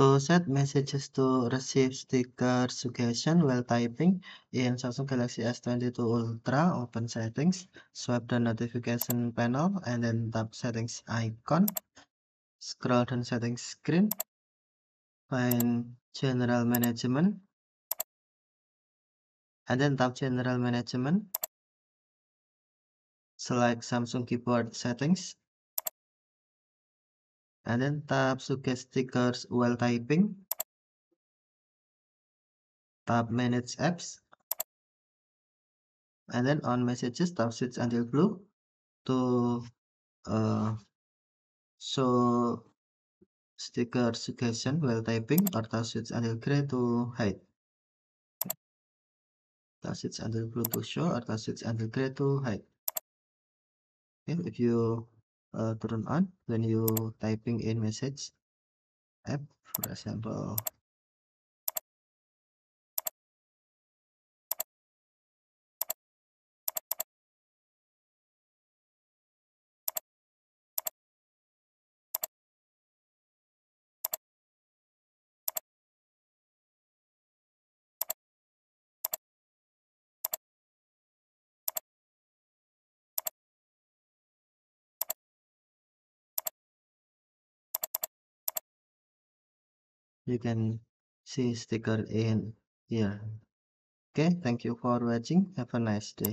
To set messages to receive sticker suggestion while typing in Samsung Galaxy S22 Ultra. Open settings, swipe the notification panel, and then tap settings icon. Scroll down settings screen. Find general management. And then tap general management. Select Samsung keyboard settings and then tap Suke stickers while typing. Tap manage apps and then on messages tap switch until blue to uh, show sticker suggestion while typing or tap switch until gray to hide. Tap switch until blue to show or tap switch until gray to hide. Okay, if you uh, turn on when you typing in message app for example you can see sticker in here okay thank you for watching have a nice day